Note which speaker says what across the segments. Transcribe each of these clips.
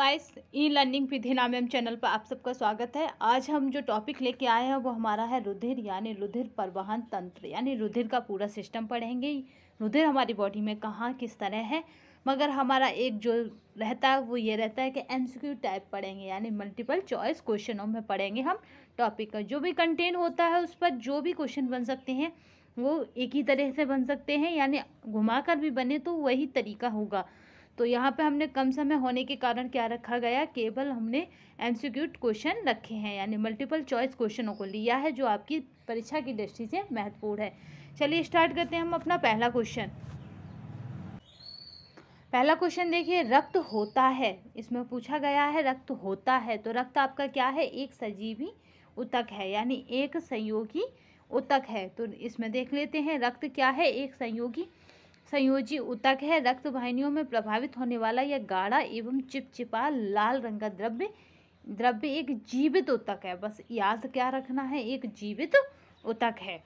Speaker 1: guys e learning विधि नाम M channel पर आप सबका स्वागत है आज हम जो टॉपिक लेके आए हैं वो हमारा है रुधिर यानी रुधिर परिवहन तंत्र यानी रुधिर का पूरा सिस्टम पढ़ेंगे रुधिर हमारी बॉडी में कहाँ किस तरह है मगर हमारा एक जो रहता है वो ये रहता है कि एमसीक्यू टाइप पढ़ेंगे यानी मल्टीपल चॉइस क्वेश्चनों में पढ़ेंगे हम टॉपिक का जो भी कंटेंट होता है उस पर जो भी क्वेश्चन बन सकते हैं वो एक ही तरह से बन सकते हैं यानी घुमा भी बने तो वही तरीका होगा तो यहाँ पे हमने कम समय होने के कारण क्या रखा गया केवल हमने एमसीक्यूट क्वेश्चन रखे हैं यानी मल्टीपल चॉइस क्वेश्चनों को लिया है जो आपकी परीक्षा की दृष्टि से महत्वपूर्ण है चलिए स्टार्ट करते हैं हम अपना पहला क्वेश्चन पहला क्वेश्चन देखिए रक्त होता है इसमें पूछा गया है रक्त होता है तो रक्त आपका क्या है एक सजीवी उतक है यानी एक संयोगी उतक है तो इसमें देख लेते हैं रक्त क्या है एक संयोगी संयोजी उतक है रक्त वाहिनियों में प्रभावित होने वाला यह गाढ़ा एवं चिपचिपा लाल रंग का द्रव्य द्रव्य एक जीवित उतक है बस याद क्या रखना है एक जीवित उतक है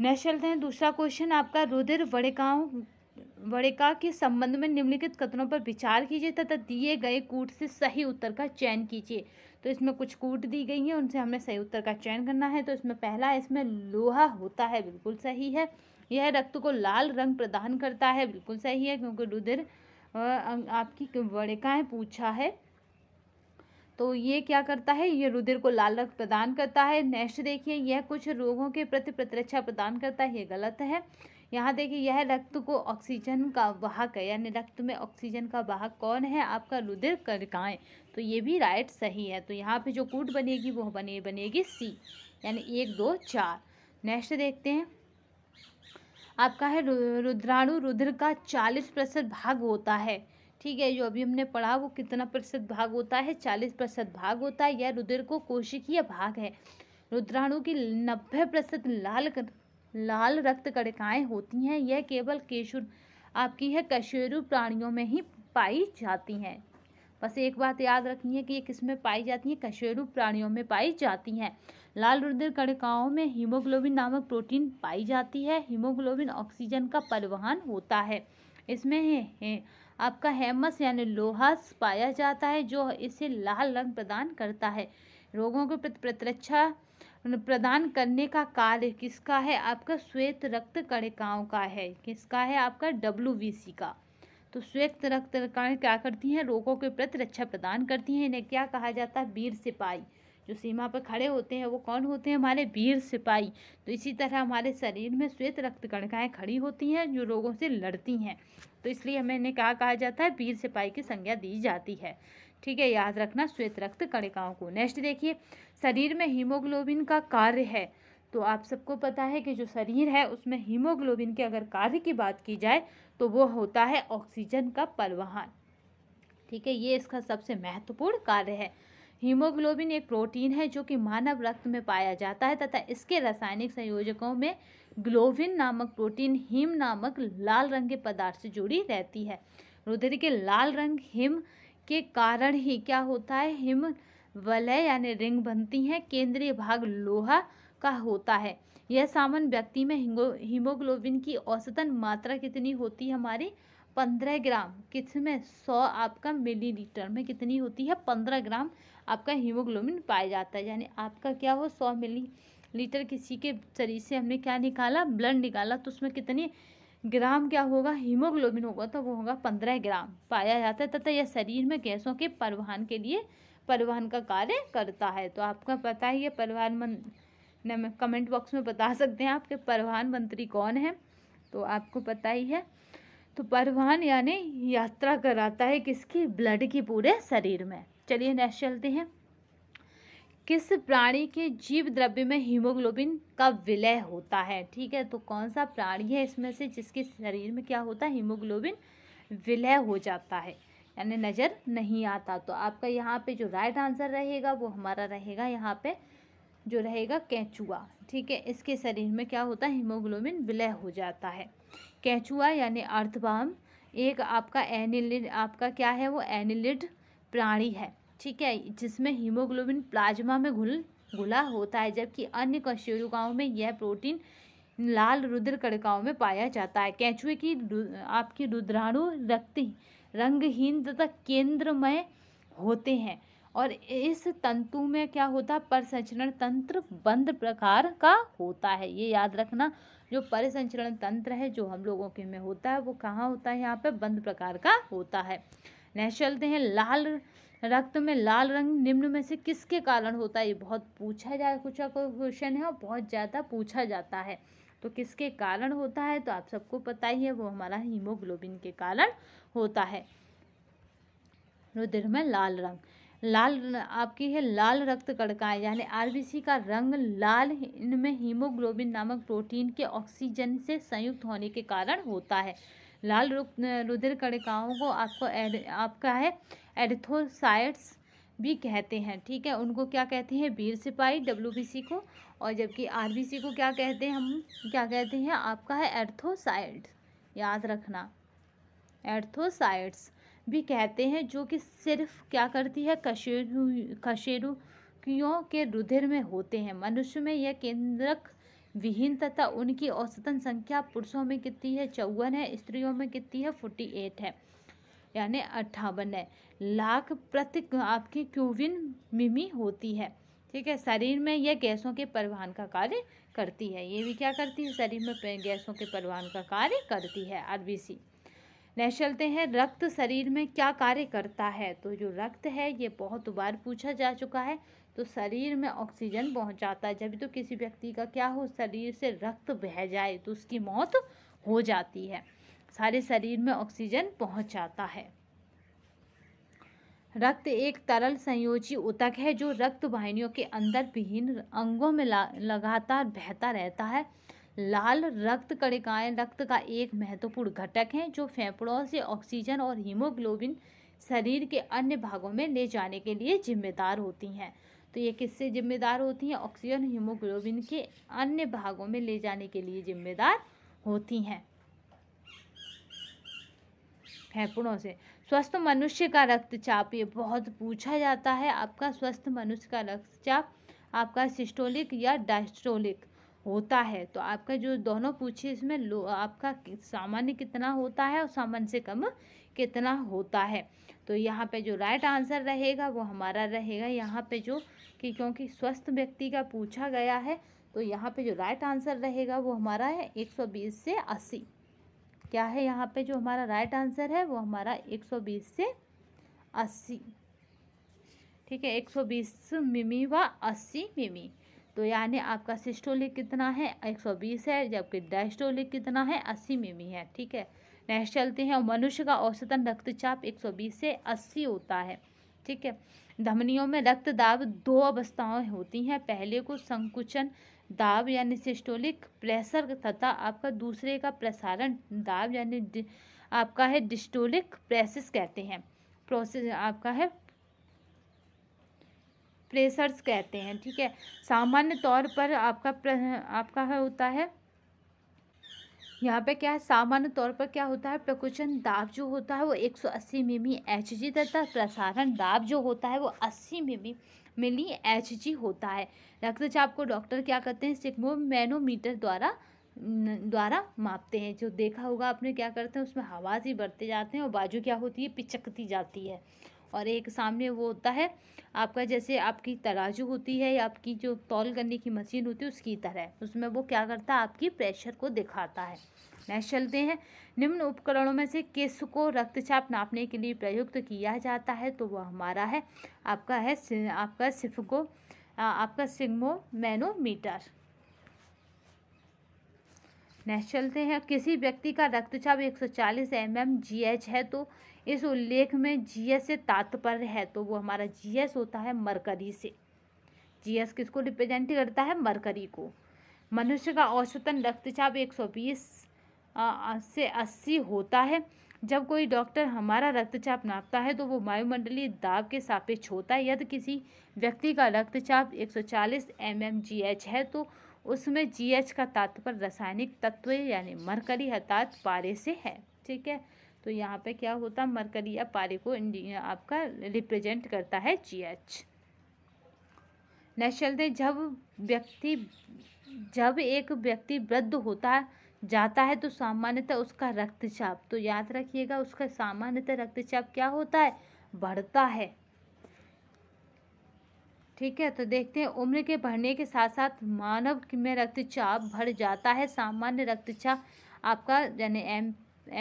Speaker 1: नेक्स्ट चलते हैं दूसरा क्वेश्चन आपका रुधिर वड़िकाओं वड़िका के संबंध में निम्नलिखित कथनों पर विचार कीजिए तथा दिए गए कूट से सही उत्तर का चयन कीजिए तो इसमें कुछ कूट दी गई हैं उनसे हमें सही उत्तर का चयन करना है तो इसमें पहला इसमें लोहा होता है बिल्कुल सही है यह रक्त को लाल रंग प्रदान करता है बिल्कुल सही है क्योंकि रुधिर अं, आपकी वणिकाएँ पूछा है तो ये क्या करता है ये रुधिर को लाल रंग प्रदान करता है नेक्स्ट देखिए यह कुछ रोगों के प्रति प्रतिरक्षा प्रदान करता है ये गलत है यहाँ देखिए यह रक्त को ऑक्सीजन का वाहक है यानी रक्त में ऑक्सीजन का वाहक कौन है आपका रुधिर कणिकाएं तो ये भी राइट सही है तो यहाँ पे जो कूट बनेगी वो बने बनेगी सी यानी एक दो चार नेक्स्ट देखते हैं आपका है रुद्राणु रुद्र का चालीस प्रतिशत भाग होता है ठीक है जो अभी हमने पढ़ा वो कितना प्रतिशत भाग होता है चालीस प्रतिशत भाग होता है यह रुद्र को कोशिकीय भाग है रुद्राणु की नब्बे प्रतिशत लाल कर, लाल रक्त कणिकाएँ होती हैं यह केवल केशुर आपकी है कशेरु प्राणियों में ही पाई जाती हैं बस एक बात याद रखनी है कि ये किस में पाई जाती हैं कशेरु प्राणियों में पाई जाती हैं लाल रुद्र कणिकाओं में हीमोग्लोबिन नामक प्रोटीन पाई जाती है हीमोग्लोबिन ऑक्सीजन का परिवहन होता है इसमें है, है, आपका हेमस यानी लोहा पाया जाता है जो इसे लाल रंग प्रदान करता है रोगों को प्रतिरक्षा प्रदान करने का कार्य किसका है आपका श्वेत रक्त कणिकाओं का है किसका है आपका डब्ल्यू का तो श्वेत रक्त कण क्या करती हैं रोगों के प्रति रक्षा प्रदान करती हैं इन्हें क्या कहा जाता है वीर सिपाही जो सीमा पर खड़े होते हैं वो कौन होते हैं हमारे वीर सिपाही तो इसी तरह हमारे शरीर में श्वेत रक्त कणिकाएँ खड़ी होती हैं जो रोगों से लड़ती हैं तो इसलिए हमें इन्हें क्या कहा जाता है वीर सिपाही की संज्ञा दी जाती है ठीक है याद रखना श्वेत रक्त कणिकाओं को नेक्स्ट देखिए शरीर में हीमोग्लोबिन का कार्य है तो आप सबको पता है कि जो शरीर है उसमें हीमोग्लोबिन के अगर कार्य की बात की जाए तो वो होता है ऑक्सीजन का परिवहन ठीक है ये इसका सबसे महत्वपूर्ण कार्य है हीमोग्लोबिन एक प्रोटीन है जो कि मानव रक्त में पाया जाता है तथा इसके रासायनिक संयोजकों में ग्लोबिन नामक प्रोटीन हिम नामक लाल रंग के पदार्थ से जुड़ी रहती है रुद्र के लाल रंग हिम के कारण ही क्या होता है हिम वलय यानी रिंग बनती हैं केंद्रीय भाग लोहा का होता है यह सामान्य व्यक्ति में हीमोग्लोबिन की औसतन मात्रा कितनी होती है हमारी पंद्रह ग्राम किस में सौ आपका मिलीलीटर में कितनी होती है पंद्रह ग्राम आपका हीमोग्लोबिन पाया जाता है यानी आपका क्या हो सौ मिली लीटर किसी के शरीर से हमने क्या निकाला ब्लड निकाला तो उसमें कितनी ग्राम क्या होगा हीमोग्लोबिन होगा तो वो होगा पंद्रह ग्राम पाया जाता है तथा यह शरीर में गैसों के परिवहन के लिए परिवहन का कार्य करता है तो आपका पता ही है परिवहन कमेंट बॉक्स में बता सकते हैं आपके परिवहन मंत्री कौन है तो आपको पता ही है तो परिवहन यानी यात्रा कराता है किसकी ब्लड की पूरे शरीर में चलिए नेक्स्ट चलते हैं किस प्राणी के जीव द्रव्य में हीमोग्लोबिन का विलय होता है ठीक है तो कौन सा प्राणी है इसमें से जिसके शरीर में क्या होता है हीमोग्लोबिन विलय हो जाता है यानी नज़र नहीं आता तो आपका यहाँ पे जो राइट आंसर रहेगा वो हमारा रहेगा यहाँ पे जो रहेगा कैचुआ ठीक है इसके शरीर में क्या होता है हीमोग्लोबिन विलय हो जाता है कैचुआ यानी अर्थबाम एक आपका एनिलिड आपका क्या है वो एनिलिड प्राणी है ठीक है जिसमें हीमोग्लोबिन प्लाज्मा में घुल घुला होता है जबकि अन्य कशेरुकाओं में यह प्रोटीन लाल रुद्र कड़काओं में पाया जाता है कैचुए की आपकी रुद्राणु रक्त रंगहीन तथा केंद्रमय होते हैं और इस तंतु में क्या होता है परिसंचरण तंत्र बंद प्रकार का होता है ये याद रखना जो परिसंचरण तंत्र है जो हम लोगों के में होता है वो कहाँ होता है यहाँ पे बंद प्रकार का होता है नेक्स्ट चलते हैं लाल रक्त में लाल रंग निम्न में से किसके कारण होता है ये बहुत पूछा जाए कुछ क्वेश्चन है और बहुत ज़्यादा पूछा जाता है तो किसके कारण होता है तो आप सबको पता ही है वो हमारा हीमोग्लोबिन के कारण होता है रुद्र में लाल रंग लाल आपकी है लाल रक्त कड़काएं यानी आरबीसी का रंग लाल इनमें हीमोग्लोबिन नामक प्रोटीन के ऑक्सीजन से संयुक्त होने के कारण होता है लाल रुधिर कड़काओं को आपको एड, आपका है एडिथोसाइट्स भी कहते हैं ठीक है उनको क्या कहते हैं बीर सिपाही डब्ल्यू को और जबकि आर को क्या कहते हैं हम क्या कहते हैं आपका है एर्थोसाइट्स याद रखना एर्थोसाइट्स भी कहते हैं जो कि सिर्फ क्या करती है कशेरु कशेरुकियों के रुधिर में होते हैं मनुष्य में यह केंद्रक विहीन तथा उनकी औसतन संख्या पुरुषों में कितनी है चौवन है स्त्रियों में कितनी है फोर्टी एट है यानी अट्ठावन है लाख प्रति आपकी क्यूविन मिमी होती है ठीक है शरीर में यह गैसों के परिवहन का कार्य करती है ये भी क्या करती है शरीर में गैसों के परिवहन का कार्य करती है आरबीसी चलते हैं रक्त शरीर में क्या कार्य करता है तो जो रक्त है ये बहुत बार पूछा जा चुका है तो शरीर में ऑक्सीजन पहुंचाता है जब तो किसी व्यक्ति का क्या हो शरीर से रक्त बह जाए तो उसकी मौत हो जाती है सारे शरीर में ऑक्सीजन पहुंचाता है रक्त एक तरल संयोजी उतक है जो रक्त वाहिनियों के अंदर विहीन अंगों में लगातार बहता रहता है लाल रक्त कणिकाएं रक्त का एक महत्वपूर्ण घटक हैं जो फेफड़ों से ऑक्सीजन और हीमोग्लोबिन शरीर के अन्य भागों में ले जाने के लिए जिम्मेदार होती हैं तो ये किससे जिम्मेदार होती हैं ऑक्सीजन हीमोग्लोबिन के अन्य भागों में ले जाने के लिए जिम्मेदार होती हैं फेफड़ों से स्वस्थ मनुष्य का रक्तचाप ये बहुत पूछा जाता है आपका स्वस्थ मनुष्य का रक्तचाप आपका सिस्टोलिक या डायस्टोलिक होता है तो आपका जो दोनों पूछे इसमें लो आपका सामान्य कितना होता है और सामान्य से कम कितना होता है तो यहाँ पे जो राइट आंसर रहेगा वो हमारा रहेगा यहाँ पे जो कि क्योंकि स्वस्थ व्यक्ति का पूछा गया है तो यहाँ पे जो राइट आंसर रहेगा वो हमारा है एक सौ बीस से अस्सी क्या है यहाँ पे जो हमारा राइट आंसर है वो हमारा एक सौ बीस से अस्सी ठीक है एक सौ बीस मिमी व अस्सी मिमी तो यानी आपका सिस्टोलिक कितना है 120 है जबकि डायस्टोलिक कितना है 80 मिमी है ठीक है नेक्स्ट चलते हैं और मनुष्य का औसतन रक्तचाप 120 से 80 होता है ठीक है धमनियों में रक्त दाब दो अवस्थाएं होती हैं पहले को संकुचन दाब यानी सिस्टोलिक प्रेशर तथा आपका दूसरे का प्रसारण दाब यानी आपका है डिस्टोलिक प्रेसिस कहते हैं प्रोसेस आपका है प्रेशर्स कहते हैं ठीक है सामान्य तौर पर आपका प्र, आपका होता है यहाँ पे क्या है सामान्य तौर पर क्या होता है प्रकुचन दाब जो होता है वो 180 सौ अस्सी मिमी एच जी तथा प्रसारण दाब जो होता है वो 80 मिमी मिली एच जी होता है रक्तचाप को डॉक्टर क्या करते हैं मैनोमीटर द्वारा द्वारा मापते हैं जो देखा होगा आपने क्या करते हैं उसमें हवा ही बढ़ते जाते हैं और बाजू क्या होती है पिचकती जाती है और एक सामने वो होता है आपका जैसे आपकी तराजू होती है या आपकी जो तौल करने की मशीन होती है उसकी तरह उसमें वो क्या करता है आपकी प्रेशर को दिखाता है नेक्स्ट चलते हैं निम्न उपकरणों में से किस को रक्तचाप नापने के लिए प्रयुक्त किया जाता है तो वह हमारा है आपका है आपका को आपका सिग्मो मैनोमीटर नेक्स्ट चलते हैं किसी व्यक्ति का रक्तचाप 140 सौ चालीस एम है तो इस उल्लेख में एस से तात्पर्य है तो वो हमारा एस होता है मरकरी से एस किसको रिप्रेजेंट करता है मरकरी को मनुष्य का औसतन रक्तचाप 120 से 80 होता है जब कोई डॉक्टर हमारा रक्तचाप नापता है तो वो वायुमंडलीय दाब के सापेक्ष होता है यदि किसी व्यक्ति का रक्तचाप 140 सौ mm है तो उसमें जी एच का तात्पर्य रासायनिक तत्व यानी मरकरी हतात पारे से है ठीक है तो यहाँ पे क्या होता मरकरी या पारे को आपका रिप्रेजेंट करता है जीएच नेक्स्ट डे जब व्यक्ति जब एक व्यक्ति वृद्ध होता जाता है तो सामान्यतः उसका रक्तचाप तो याद रखिएगा उसका सामान्यतः रक्तचाप क्या होता है बढ़ता है ठीक है तो देखते हैं उम्र के बढ़ने के साथ साथ मानव में रक्तचाप बढ़ जाता है सामान्य रक्तचाप आपका यानी एम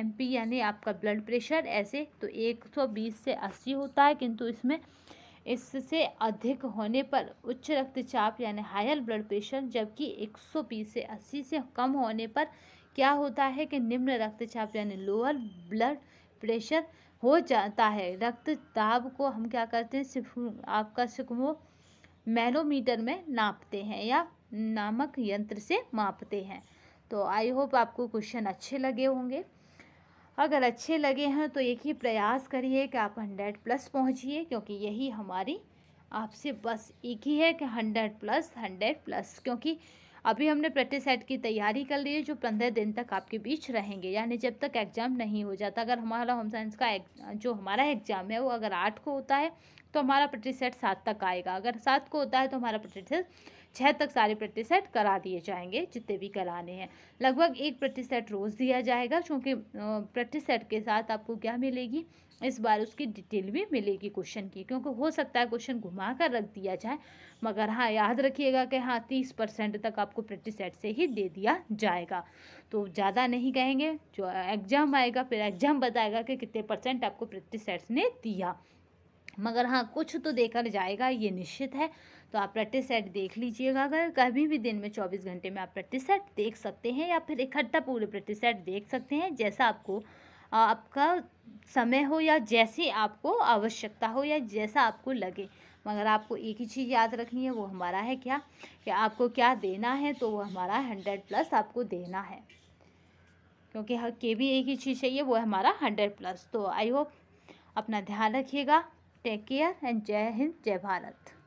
Speaker 1: एम पी यानी आपका ब्लड प्रेशर ऐसे तो 120 से 80 होता है किंतु इसमें इससे अधिक होने पर उच्च रक्तचाप यानी हायर ब्लड प्रेशर जबकि 120 से 80 से कम होने पर क्या होता है कि निम्न रक्तचाप यानी लोअर ब्लड प्रेशर हो जाता है रक्त दाब को हम क्या करते हैं सिर्फ आपका सिकमो मैनोमीटर में नापते हैं या नामक यंत्र से मापते हैं तो आई होप आपको क्वेश्चन अच्छे लगे होंगे अगर अच्छे लगे हैं तो एक ही प्रयास करिए कि आप हंड्रेड प्लस पहुंचिए क्योंकि यही हमारी आपसे बस एक ही है कि हंड्रेड प्लस हंड्रेड प्लस क्योंकि अभी हमने प्रैक्टिस सेट की तैयारी कर ली है जो पंद्रह दिन तक आपके बीच रहेंगे यानी जब तक एग्ज़ाम नहीं हो जाता अगर हमारा होम साइंस का जो हमारा एग्ज़ाम है वो अगर आठ को होता है तो हमारा प्रतिशत सात तक आएगा अगर सात को होता है तो हमारा प्रतिशत छः तक सारे प्रतिशत करा दिए जाएंगे जितने भी कराने हैं लगभग एक प्रतिशत रोज़ दिया जाएगा क्योंकि प्रतिशत के साथ आपको क्या मिलेगी इस बार उसकी डिटेल भी मिलेगी क्वेश्चन की क्योंकि हो सकता है क्वेश्चन घुमा कर रख दिया जाए मगर हाँ याद रखिएगा कि हाँ तीस परसेंट तक आपको सेट से ही दे दिया जाएगा तो ज़्यादा नहीं कहेंगे जो एग्ज़ाम आएगा फिर एग्ज़ाम बताएगा कि कितने परसेंट आपको प्रैक्टिस सेट्स ने दिया मगर हाँ कुछ तो देकर जाएगा ये निश्चित है तो आप प्रैक्टिस सेट देख लीजिएगा अगर कभी भी दिन में चौबीस घंटे में आप प्रैक्टिस सेट देख सकते हैं या फिर इकट्ठा पूरे प्रैक्टिस सेट देख सकते हैं जैसा आपको आपका समय हो या जैसे आपको आवश्यकता हो या जैसा आपको लगे मगर आपको एक ही चीज़ याद रखनी है वो हमारा है क्या कि आपको क्या देना है तो वो हमारा हंड्रेड प्लस आपको देना है क्योंकि हर के भी एक ही चीज़ चाहिए वो हमारा हंड्रेड प्लस तो आई होप अपना ध्यान रखिएगा टेक केयर एंड जय हिंद जय भारत